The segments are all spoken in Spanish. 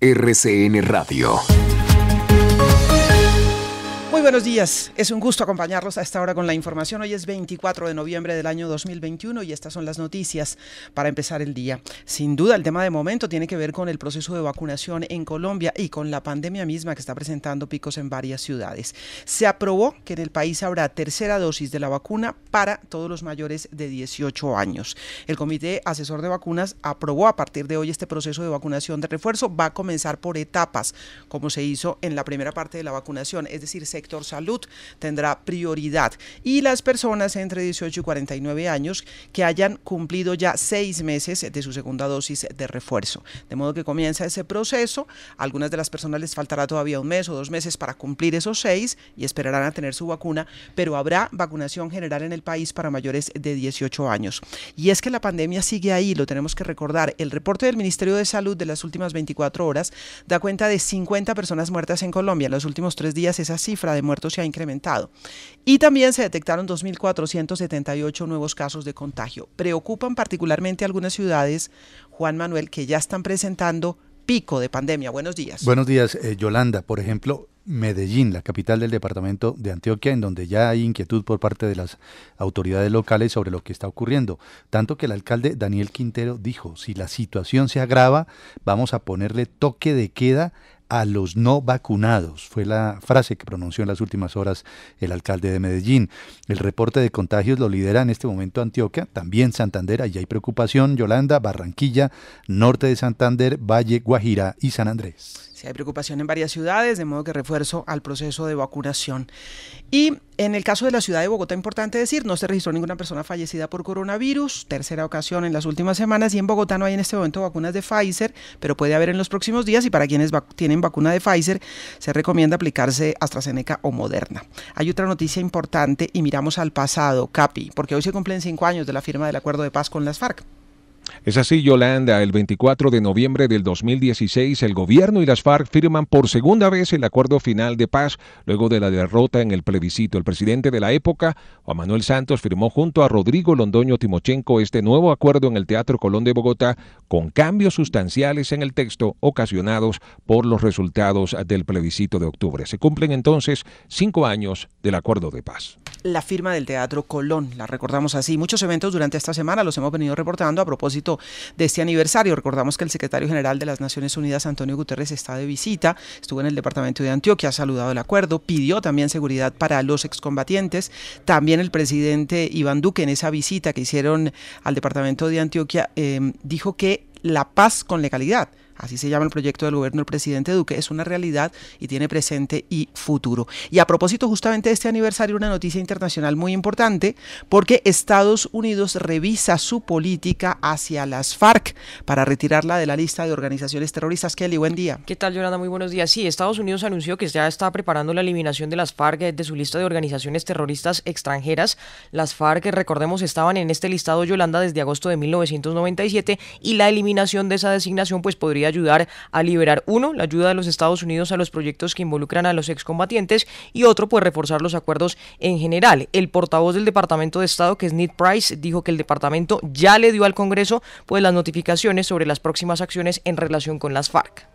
RCN Radio buenos días, es un gusto acompañarlos a esta hora con la información. Hoy es 24 de noviembre del año 2021 y estas son las noticias para empezar el día. Sin duda, el tema de momento tiene que ver con el proceso de vacunación en Colombia y con la pandemia misma que está presentando picos en varias ciudades. Se aprobó que en el país habrá tercera dosis de la vacuna para todos los mayores de 18 años. El Comité Asesor de Vacunas aprobó a partir de hoy este proceso de vacunación de refuerzo. Va a comenzar por etapas, como se hizo en la primera parte de la vacunación, es decir, sector salud tendrá prioridad y las personas entre 18 y 49 años que hayan cumplido ya seis meses de su segunda dosis de refuerzo. De modo que comienza ese proceso. algunas de las personas les faltará todavía un mes o dos meses para cumplir esos seis y esperarán a tener su vacuna, pero habrá vacunación general en el país para mayores de 18 años. Y es que la pandemia sigue ahí, lo tenemos que recordar. El reporte del Ministerio de Salud de las últimas 24 horas da cuenta de 50 personas muertas en Colombia. En los últimos tres días esa cifra de muertos se ha incrementado. Y también se detectaron 2.478 nuevos casos de contagio. Preocupan particularmente algunas ciudades, Juan Manuel, que ya están presentando pico de pandemia. Buenos días. Buenos días, eh, Yolanda. Por ejemplo, Medellín, la capital del departamento de Antioquia, en donde ya hay inquietud por parte de las autoridades locales sobre lo que está ocurriendo. Tanto que el alcalde Daniel Quintero dijo, si la situación se agrava, vamos a ponerle toque de queda a los no vacunados, fue la frase que pronunció en las últimas horas el alcalde de Medellín. El reporte de contagios lo lidera en este momento Antioquia, también Santander, allí hay preocupación, Yolanda, Barranquilla, norte de Santander, Valle, Guajira y San Andrés. Sí, hay preocupación en varias ciudades, de modo que refuerzo al proceso de vacunación. Y en el caso de la ciudad de Bogotá, importante decir, no se registró ninguna persona fallecida por coronavirus, tercera ocasión en las últimas semanas, y en Bogotá no hay en este momento vacunas de Pfizer, pero puede haber en los próximos días y para quienes tienen vacuna de Pfizer, se recomienda aplicarse AstraZeneca o Moderna. Hay otra noticia importante y miramos al pasado, Capi, porque hoy se cumplen cinco años de la firma del acuerdo de paz con las FARC. Es así, Yolanda, el 24 de noviembre del 2016, el gobierno y las FARC firman por segunda vez el acuerdo final de paz luego de la derrota en el plebiscito. El presidente de la época, Juan Manuel Santos, firmó junto a Rodrigo Londoño Timochenko este nuevo acuerdo en el Teatro Colón de Bogotá con cambios sustanciales en el texto ocasionados por los resultados del plebiscito de octubre. Se cumplen entonces cinco años del acuerdo de paz la firma del Teatro Colón. La recordamos así. Muchos eventos durante esta semana los hemos venido reportando a propósito de este aniversario. Recordamos que el secretario general de las Naciones Unidas, Antonio Guterres, está de visita. Estuvo en el departamento de Antioquia, ha saludado el acuerdo, pidió también seguridad para los excombatientes. También el presidente Iván Duque, en esa visita que hicieron al departamento de Antioquia, eh, dijo que la paz con legalidad así se llama el proyecto del gobierno del presidente Duque, es una realidad y tiene presente y futuro. Y a propósito justamente de este aniversario, una noticia internacional muy importante, porque Estados Unidos revisa su política hacia las FARC para retirarla de la lista de organizaciones terroristas. Kelly, buen día. ¿Qué tal, Yolanda? Muy buenos días. Sí, Estados Unidos anunció que ya está preparando la eliminación de las FARC eh, de su lista de organizaciones terroristas extranjeras. Las FARC, eh, recordemos, estaban en este listado, Yolanda, desde agosto de 1997 y la eliminación de esa designación pues podría ayudar a liberar uno, la ayuda de los Estados Unidos a los proyectos que involucran a los excombatientes y otro, pues reforzar los acuerdos en general. El portavoz del Departamento de Estado, que es Ned Price, dijo que el departamento ya le dio al Congreso pues las notificaciones sobre las próximas acciones en relación con las FARC.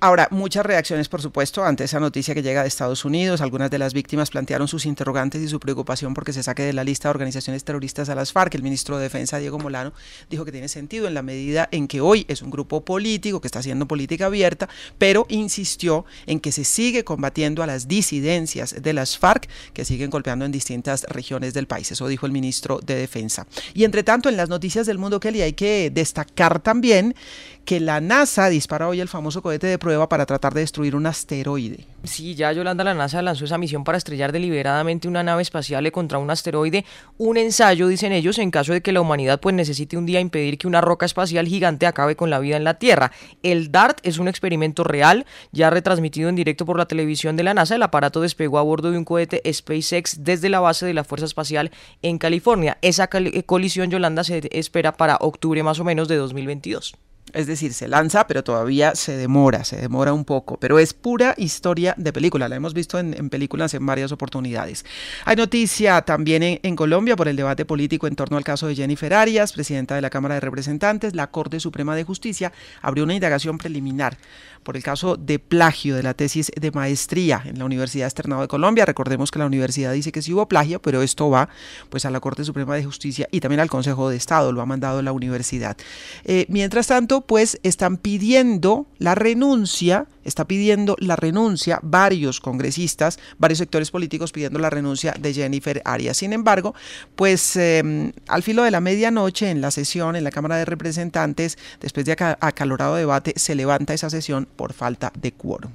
Ahora, muchas reacciones, por supuesto, ante esa noticia que llega de Estados Unidos. Algunas de las víctimas plantearon sus interrogantes y su preocupación porque se saque de la lista de organizaciones terroristas a las FARC. El ministro de Defensa, Diego Molano, dijo que tiene sentido en la medida en que hoy es un grupo político que está haciendo política abierta, pero insistió en que se sigue combatiendo a las disidencias de las FARC que siguen golpeando en distintas regiones del país. Eso dijo el ministro de Defensa. Y entre tanto, en las noticias del mundo, Kelly, hay que destacar también que la NASA dispara hoy el famoso cohete de prueba para tratar de destruir un asteroide. Sí, ya Yolanda, la NASA lanzó esa misión para estrellar deliberadamente una nave espacial contra un asteroide, un ensayo, dicen ellos, en caso de que la humanidad pues necesite un día impedir que una roca espacial gigante acabe con la vida en la Tierra. El DART es un experimento real, ya retransmitido en directo por la televisión de la NASA. El aparato despegó a bordo de un cohete SpaceX desde la base de la Fuerza Espacial en California. Esa colisión, Yolanda, se espera para octubre más o menos de 2022. Es decir, se lanza, pero todavía se demora, se demora un poco. Pero es pura historia de película. La hemos visto en, películas en varias oportunidades. Hay noticia también en, Colombia por el debate político en torno al caso de Jennifer Arias, presidenta de la Cámara de Representantes. La Corte Suprema de Justicia abrió una indagación preliminar por el caso de plagio de la tesis de maestría en la Universidad Externado de Colombia. Recordemos que la universidad dice que sí hubo plagio, pero esto va pues a la Corte Suprema de Justicia y también al Consejo de Estado, lo ha mandado la universidad. Eh, mientras tanto, pues están pidiendo la renuncia, está pidiendo la renuncia varios congresistas, varios sectores políticos pidiendo la renuncia de Jennifer Arias. Sin embargo, pues em, al filo de la medianoche en la sesión en la Cámara de Representantes, después de acalorado debate, se levanta esa sesión por falta de quórum.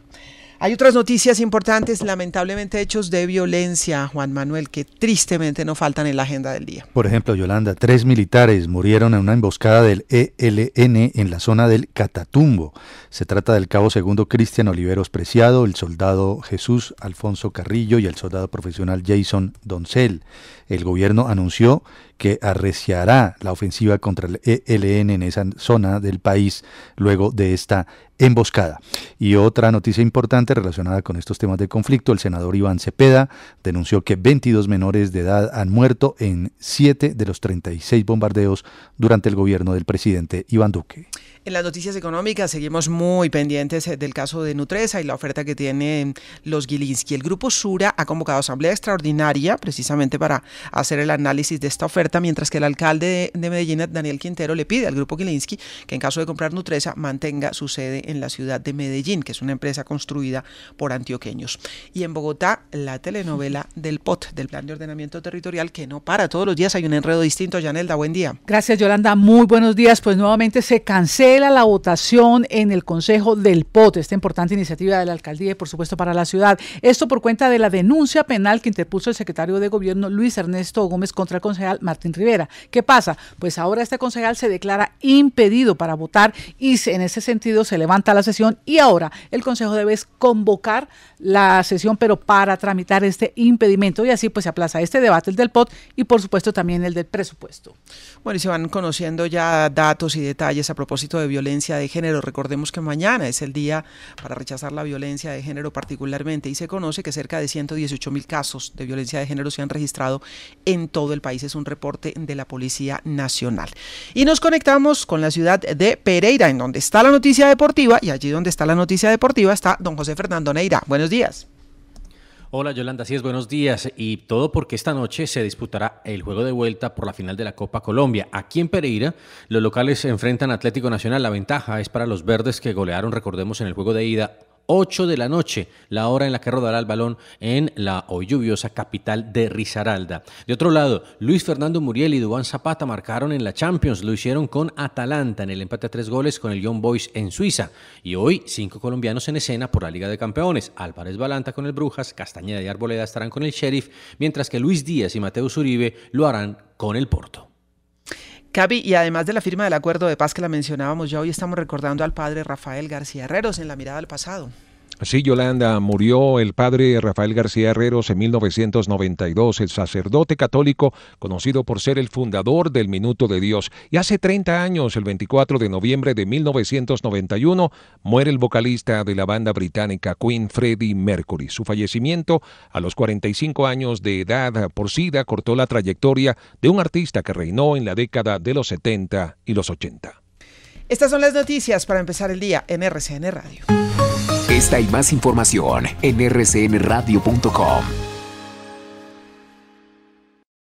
Hay otras noticias importantes, lamentablemente hechos de violencia, Juan Manuel, que tristemente no faltan en la agenda del día. Por ejemplo, Yolanda, tres militares murieron en una emboscada del ELN en la zona del Catatumbo. Se trata del cabo segundo Cristian Oliveros Preciado, el soldado Jesús Alfonso Carrillo y el soldado profesional Jason Doncel. El gobierno anunció que arreciará la ofensiva contra el ELN en esa zona del país luego de esta emboscada. Y otra noticia importante relacionada con estos temas de conflicto, el senador Iván Cepeda denunció que 22 menores de edad han muerto en 7 de los 36 bombardeos durante el gobierno del presidente Iván Duque. En las noticias económicas seguimos muy pendientes eh, del caso de Nutresa y la oferta que tienen los Gilinski. El grupo Sura ha convocado asamblea extraordinaria precisamente para hacer el análisis de esta oferta, mientras que el alcalde de Medellín, Daniel Quintero, le pide al grupo Gilinski que en caso de comprar Nutresa mantenga su sede en la ciudad de Medellín, que es una empresa construida por antioqueños. Y en Bogotá, la telenovela del POT, del Plan de Ordenamiento Territorial, que no para. Todos los días hay un enredo distinto. Yanelda, buen día. Gracias, Yolanda. Muy buenos días. Pues nuevamente se cancela la votación en el Consejo del POT, esta importante iniciativa de la alcaldía y, por supuesto, para la ciudad. Esto por cuenta de la denuncia penal que interpuso el secretario de gobierno Luis Ernesto Gómez contra el concejal Martín Rivera. ¿Qué pasa? Pues ahora este concejal se declara impedido para votar y en ese sentido se levanta la sesión y ahora el Consejo debe convocar la sesión, pero para tramitar este impedimento y así pues se aplaza este debate, el del POT y por supuesto también el del presupuesto. Bueno, y se van conociendo ya datos y detalles a propósito de violencia de género. Recordemos que mañana es el día para rechazar la violencia de género particularmente y se conoce que cerca de 118 mil casos de violencia de género se han registrado en todo el país. Es un reporte de la Policía Nacional. Y nos conectamos con la ciudad de Pereira, en donde está la noticia deportiva y allí donde está la noticia deportiva está don José Fernando Neira. Buenos días. Hola Yolanda, así es, buenos días. Y todo porque esta noche se disputará el juego de vuelta por la final de la Copa Colombia. Aquí en Pereira, los locales enfrentan Atlético Nacional. La ventaja es para los verdes que golearon, recordemos, en el juego de ida 8 de la noche, la hora en la que rodará el balón en la hoy lluviosa capital de Risaralda. De otro lado, Luis Fernando Muriel y Dubán Zapata marcaron en la Champions, lo hicieron con Atalanta en el empate a tres goles con el Young Boys en Suiza. Y hoy, cinco colombianos en escena por la Liga de Campeones. Álvarez Balanta con el Brujas, Castañeda y Arboleda estarán con el Sheriff, mientras que Luis Díaz y Mateo Uribe lo harán con el Porto y además de la firma del acuerdo de paz que la mencionábamos ya hoy, estamos recordando al padre Rafael García Herreros en la mirada al pasado. Sí, Yolanda, murió el padre Rafael García Herreros en 1992, el sacerdote católico conocido por ser el fundador del Minuto de Dios. Y hace 30 años, el 24 de noviembre de 1991, muere el vocalista de la banda británica Queen Freddie Mercury. Su fallecimiento a los 45 años de edad por SIDA cortó la trayectoria de un artista que reinó en la década de los 70 y los 80. Estas son las noticias para empezar el día en RCN Radio. Esta y más información en rcnradio.com.